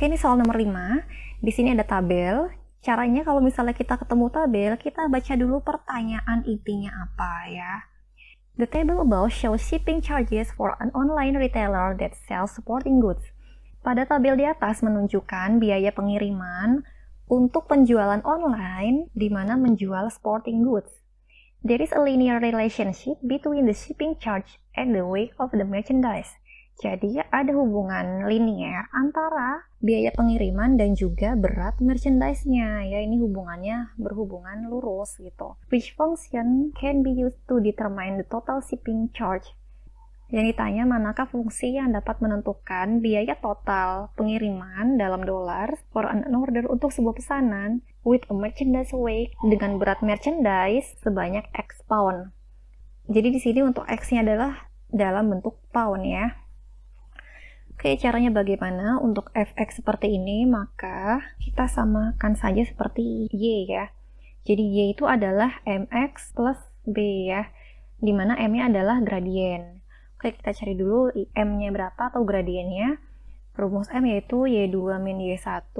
Oke, ini soal nomor 5. Di sini ada tabel. Caranya kalau misalnya kita ketemu tabel, kita baca dulu pertanyaan intinya apa ya. The table above shows shipping charges for an online retailer that sells sporting goods. Pada tabel di atas menunjukkan biaya pengiriman untuk penjualan online di mana menjual sporting goods. There is a linear relationship between the shipping charge and the weight of the merchandise. Jadi ada hubungan linier antara biaya pengiriman dan juga berat merchandise-nya. Ya ini hubungannya berhubungan lurus gitu. Which function can be used to determine the total shipping charge? Yang ditanya manakah fungsi yang dapat menentukan biaya total pengiriman dalam dolar for an order untuk sebuah pesanan with a merchandise weight dengan berat merchandise sebanyak X pound. Jadi di sini untuk X-nya adalah dalam bentuk pound ya. Oke, caranya bagaimana? Untuk fx seperti ini, maka kita samakan saja seperti y ya. Jadi y itu adalah mx plus b ya, dimana m-nya adalah gradien. Oke, kita cari dulu m-nya berapa atau gradiennya. Rumus m yaitu y2 min y1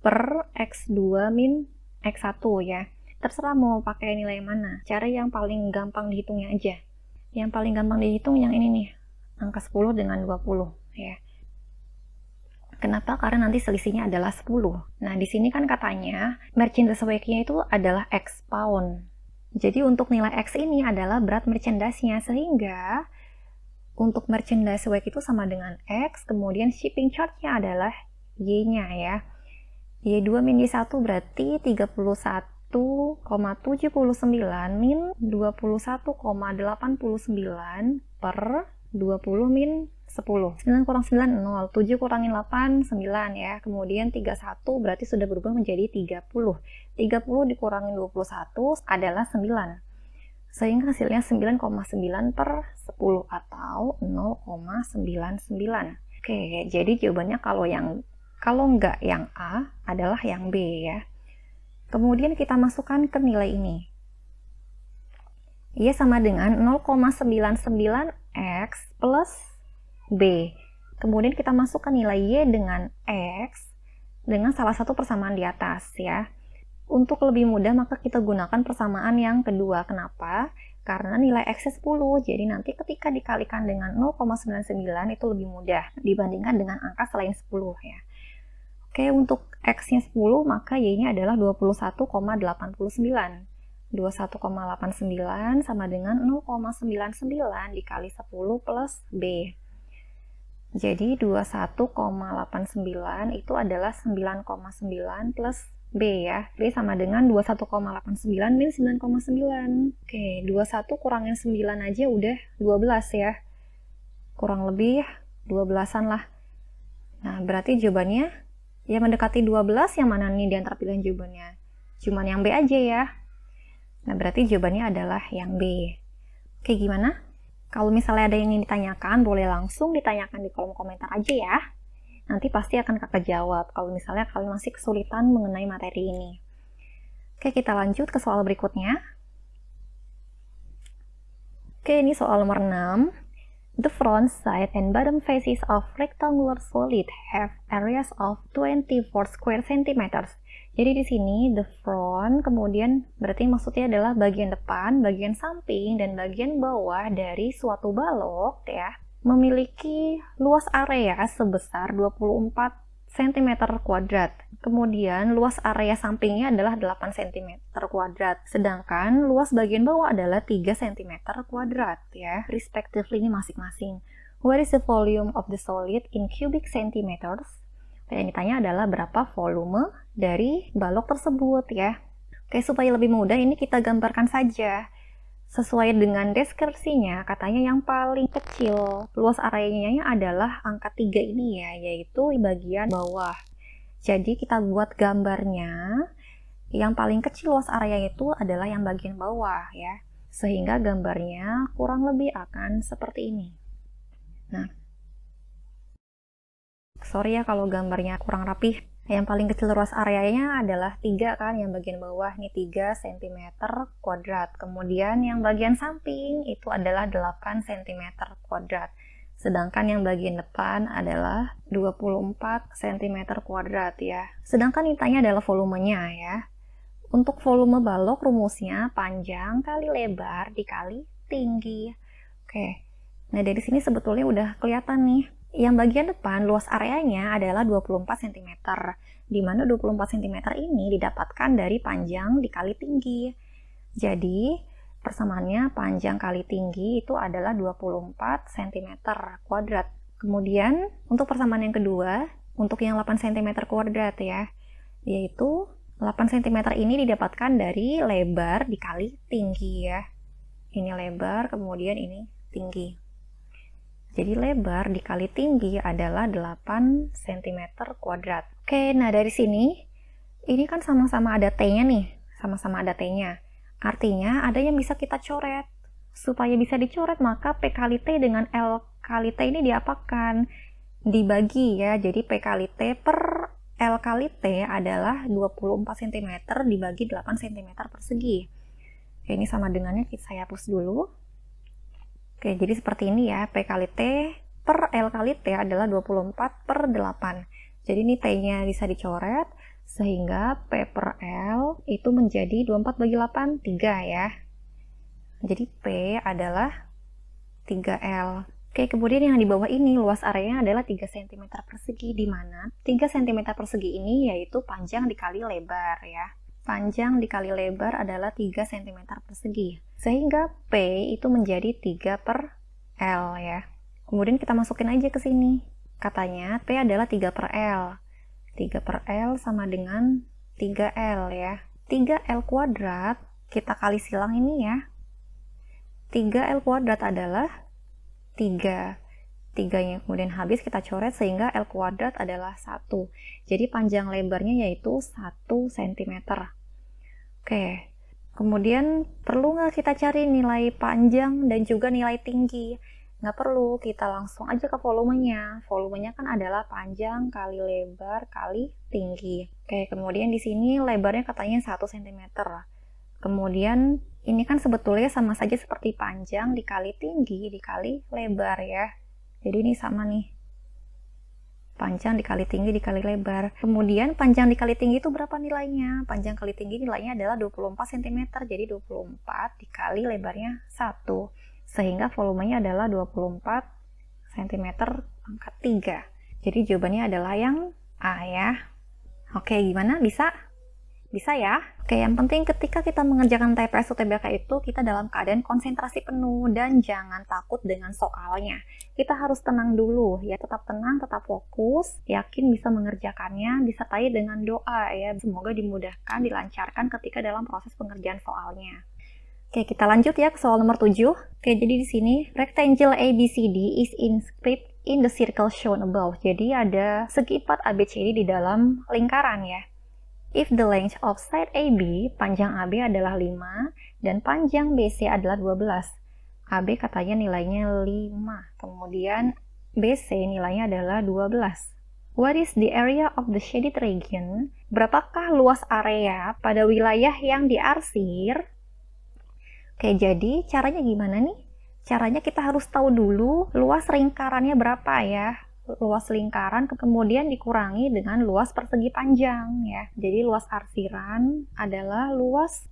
per x2 min x1 ya. Terserah mau pakai nilai mana, Cara yang paling gampang dihitungnya aja. Yang paling gampang dihitung yang ini nih, angka 10 dengan 20 ya. Kenapa? Karena nanti selisihnya adalah 10. Nah, di sini kan katanya merchandise weight nya itu adalah X pound. Jadi untuk nilai X ini adalah berat merchandise-nya sehingga untuk merchandise weight itu sama dengan X, kemudian shipping charge-nya adalah Y-nya ya. Y2 min Y1 berarti 31,79 min 21,89 per 20 min 10. 9 kurang 9, 0. 7 kurangin 8, 9 ya. Kemudian 31 berarti sudah berubah menjadi 30. 30 dikurangin 21 adalah 9. Sehingga hasilnya 9,9 per 10 atau 0,99. Oke, jadi jawabannya kalau yang kalau enggak yang A adalah yang B ya. Kemudian kita masukkan ke nilai ini. Ia sama dengan 0,99 X plus B. Kemudian kita masukkan nilai Y dengan X dengan salah satu persamaan di atas ya. Untuk lebih mudah maka kita gunakan persamaan yang kedua. Kenapa? Karena nilai X 10, jadi nanti ketika dikalikan dengan 0,99 itu lebih mudah dibandingkan dengan angka selain 10 ya. Oke, untuk X-nya 10 maka Y-nya adalah 21,89. 21,89 sama dengan 0,99 dikali 10 plus B. Jadi 21,89 itu adalah 9,9 plus B ya. B sama dengan 21,89 min 9,9. Oke, 21 kurangin 9 aja udah 12 ya. Kurang lebih 12-an lah. Nah, berarti jawabannya ya mendekati 12 yang mana nih di antara pilihan jawabannya? Cuman yang B aja ya. Nah, berarti jawabannya adalah yang B. Oke, gimana? Kalau misalnya ada yang ingin ditanyakan, boleh langsung ditanyakan di kolom komentar aja ya. Nanti pasti akan kakak jawab kalau misalnya kalian masih kesulitan mengenai materi ini. Oke, kita lanjut ke soal berikutnya. Oke, ini soal nomor 6. The front side and bottom faces of rectangular solid have areas of 24 square centimeters jadi di sini the front kemudian berarti maksudnya adalah bagian depan, bagian samping, dan bagian bawah dari suatu balok ya memiliki luas area sebesar 24 cm kuadrat. Kemudian luas area sampingnya adalah 8 cm kuadrat, sedangkan luas bagian bawah adalah 3 cm kuadrat ya, respectively ini masing-masing. What is the volume of the solid in cubic centimeters? Nah, yang ditanya adalah berapa volume dari balok tersebut ya. Oke, supaya lebih mudah ini kita gambarkan saja. Sesuai dengan deskripsinya, katanya yang paling kecil luas areanya adalah angka 3 ini ya, yaitu di bagian bawah. Jadi kita buat gambarnya, yang paling kecil luas area itu adalah yang bagian bawah ya. Sehingga gambarnya kurang lebih akan seperti ini. Nah, sorry ya kalau gambarnya kurang rapih yang paling kecil ruas areanya adalah 3 kan, yang bagian bawah ini 3 cm kuadrat. Kemudian yang bagian samping itu adalah 8 cm kuadrat. Sedangkan yang bagian depan adalah 24 cm kuadrat ya. Sedangkan ditanya adalah volumenya ya. Untuk volume balok rumusnya panjang kali lebar dikali tinggi. Oke. Nah, dari sini sebetulnya udah kelihatan nih yang bagian depan luas areanya adalah 24 cm, di mana 24 cm ini didapatkan dari panjang dikali tinggi. Jadi, persamaannya panjang kali tinggi itu adalah 24 cm kuadrat. Kemudian, untuk persamaan yang kedua, untuk yang 8 cm kuadrat ya, yaitu 8 cm ini didapatkan dari lebar dikali tinggi ya. Ini lebar, kemudian ini tinggi. Jadi lebar dikali tinggi adalah 8 cm kuadrat. Oke, nah dari sini, ini kan sama-sama ada T-nya nih, sama-sama ada T-nya. Artinya ada yang bisa kita coret. Supaya bisa dicoret, maka P kali T dengan L kali T ini diapakan? Dibagi ya, jadi P kali T per L kali T adalah 24 cm dibagi 8 cm persegi. Oke, ini sama dengannya saya hapus dulu. Oke, jadi seperti ini ya, P kali T per L kali T adalah 24 per 8. Jadi ini T-nya bisa dicoret, sehingga P per L itu menjadi 24 bagi 8, 3 ya. Jadi P adalah 3L. Oke, kemudian yang di bawah ini luas areanya adalah 3 cm persegi, di mana 3 cm persegi ini yaitu panjang dikali lebar ya panjang dikali lebar adalah 3 cm persegi. Sehingga P itu menjadi 3 per L ya. Kemudian kita masukin aja ke sini. Katanya P adalah 3 per L. 3 per L sama dengan 3L ya. 3L kuadrat kita kali silang ini ya. 3L kuadrat adalah 3 tiganya kemudian habis kita coret sehingga L kuadrat adalah 1 jadi panjang lebarnya yaitu 1 cm oke kemudian perlu nggak kita cari nilai panjang dan juga nilai tinggi nggak perlu kita langsung aja ke volumenya volumenya kan adalah panjang kali lebar kali tinggi oke kemudian di sini lebarnya katanya 1 cm kemudian ini kan sebetulnya sama saja seperti panjang dikali tinggi dikali lebar ya jadi ini sama nih panjang dikali tinggi dikali lebar. Kemudian panjang dikali tinggi itu berapa nilainya? Panjang kali tinggi nilainya adalah 24 cm. Jadi 24 dikali lebarnya 1. Sehingga volumenya adalah 24 cm pangkat 3. Jadi jawabannya adalah yang A ya. Oke, gimana? Bisa? Bisa ya? Oke, yang penting ketika kita mengerjakan TPS UTBK itu, kita dalam keadaan konsentrasi penuh dan jangan takut dengan soalnya. Kita harus tenang dulu, ya tetap tenang, tetap fokus, yakin bisa mengerjakannya, disertai dengan doa ya. Semoga dimudahkan, dilancarkan ketika dalam proses pengerjaan soalnya. Oke, kita lanjut ya ke soal nomor 7. Oke, jadi di sini rectangle ABCD is inscribed in the circle shown above. Jadi ada segi empat ABCD di dalam lingkaran ya. If the length of side AB, panjang AB adalah 5 dan panjang BC adalah 12. AB katanya nilainya 5, kemudian BC nilainya adalah 12. What is the area of the shaded region? Berapakah luas area pada wilayah yang diarsir? Oke, jadi caranya gimana nih? Caranya kita harus tahu dulu luas lingkarannya berapa ya luas lingkaran kemudian dikurangi dengan luas persegi panjang ya. Jadi luas arsiran adalah luas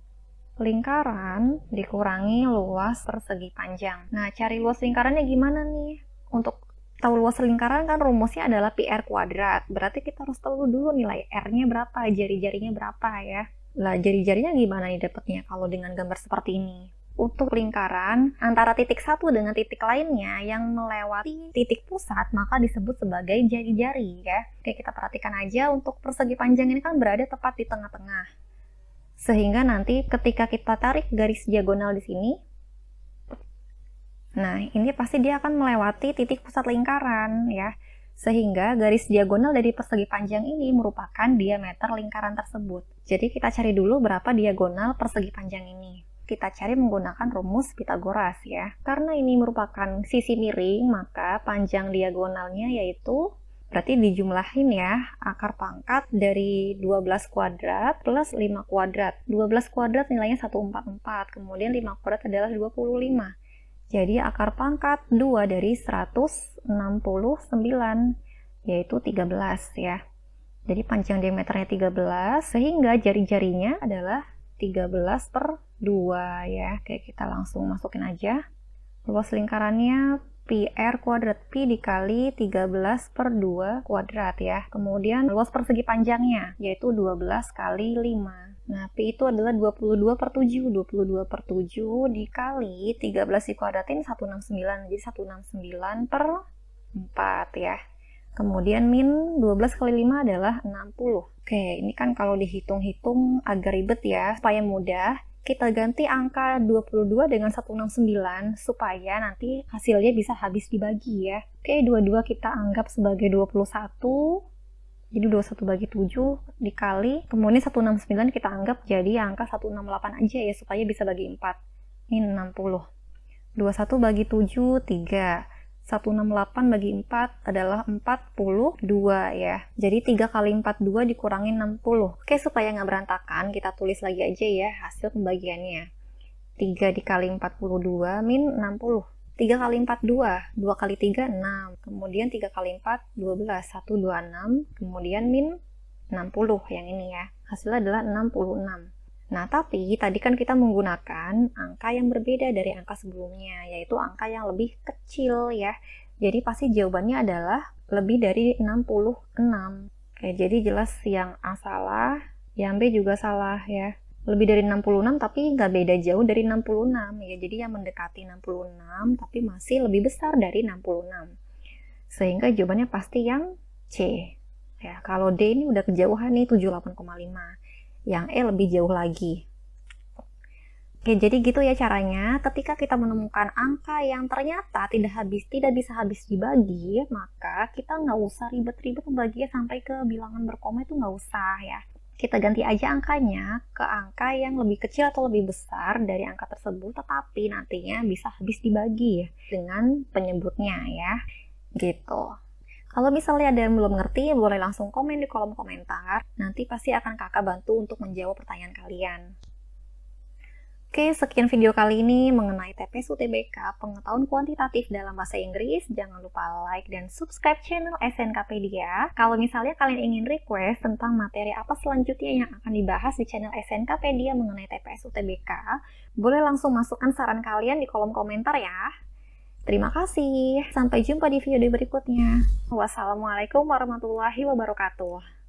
lingkaran dikurangi luas persegi panjang. Nah, cari luas lingkarannya gimana nih? Untuk tahu luas lingkaran kan rumusnya adalah PR kuadrat. Berarti kita harus tahu dulu nilai R-nya berapa, jari-jarinya berapa ya. Lah, jari-jarinya gimana nih dapatnya kalau dengan gambar seperti ini? untuk lingkaran antara titik satu dengan titik lainnya yang melewati titik pusat maka disebut sebagai jari-jari ya. Oke, kita perhatikan aja untuk persegi panjang ini kan berada tepat di tengah-tengah. Sehingga nanti ketika kita tarik garis diagonal di sini, nah ini pasti dia akan melewati titik pusat lingkaran ya. Sehingga garis diagonal dari persegi panjang ini merupakan diameter lingkaran tersebut. Jadi kita cari dulu berapa diagonal persegi panjang ini kita cari menggunakan rumus Pitagoras ya. Karena ini merupakan sisi miring, maka panjang diagonalnya yaitu Berarti dijumlahin ya akar pangkat dari 12 kuadrat plus 5 kuadrat. 12 kuadrat nilainya 144, kemudian 5 kuadrat adalah 25. Jadi akar pangkat 2 dari 169 yaitu 13 ya. Jadi panjang diameternya 13 sehingga jari-jarinya adalah 13 per 2 ya. Oke, kita langsung masukin aja. Luas lingkarannya PR kuadrat P dikali 13 per 2 kuadrat ya. Kemudian luas persegi panjangnya yaitu 12 kali 5. Nah, P itu adalah 22 per 7. 22 per 7 dikali 13 dikuadratin 169. Jadi 169 per 4 ya. Kemudian min 12 kali 5 adalah 60. Oke, ini kan kalau dihitung-hitung agak ribet ya, supaya mudah. Kita ganti angka 22 dengan 169 supaya nanti hasilnya bisa habis dibagi ya. Oke, 22 kita anggap sebagai 21, jadi 21 bagi 7 dikali, kemudian 169 kita anggap jadi angka 168 aja ya, supaya bisa bagi 4. Min 60. 21 bagi 7, 3. 168 bagi 4 adalah 42 ya. Jadi 3 kali 42 dikurangin 60. Oke, supaya nggak berantakan, kita tulis lagi aja ya hasil pembagiannya. 3 dikali 42 min 60. 3 kali 4, 2. 2 kali 3, 6. Kemudian 3 kali 4, 12. 1, 2, 6. Kemudian min 60 yang ini ya. Hasilnya adalah 66. Nah, tapi tadi kan kita menggunakan angka yang berbeda dari angka sebelumnya, yaitu angka yang lebih kecil ya. Jadi pasti jawabannya adalah lebih dari 66. Oke, jadi jelas yang A salah, yang B juga salah ya. Lebih dari 66 tapi nggak beda jauh dari 66 ya. Jadi yang mendekati 66 tapi masih lebih besar dari 66. Sehingga jawabannya pasti yang C. Ya, kalau D ini udah kejauhan nih 78,5 yang E lebih jauh lagi. Oke, jadi gitu ya caranya. Ketika kita menemukan angka yang ternyata tidak habis, tidak bisa habis dibagi, maka kita nggak usah ribet-ribet membaginya sampai ke bilangan berkoma itu nggak usah ya. Kita ganti aja angkanya ke angka yang lebih kecil atau lebih besar dari angka tersebut, tetapi nantinya bisa habis dibagi ya dengan penyebutnya ya. Gitu. Kalau misalnya ada yang belum ngerti, boleh langsung komen di kolom komentar. Nanti pasti akan kakak bantu untuk menjawab pertanyaan kalian. Oke, sekian video kali ini mengenai TPS UTBK, pengetahuan kuantitatif dalam bahasa Inggris. Jangan lupa like dan subscribe channel SNKpedia. Kalau misalnya kalian ingin request tentang materi apa selanjutnya yang akan dibahas di channel SNKpedia mengenai TPS UTBK, boleh langsung masukkan saran kalian di kolom komentar ya. Terima kasih. Sampai jumpa di video berikutnya. Wassalamualaikum warahmatullahi wabarakatuh.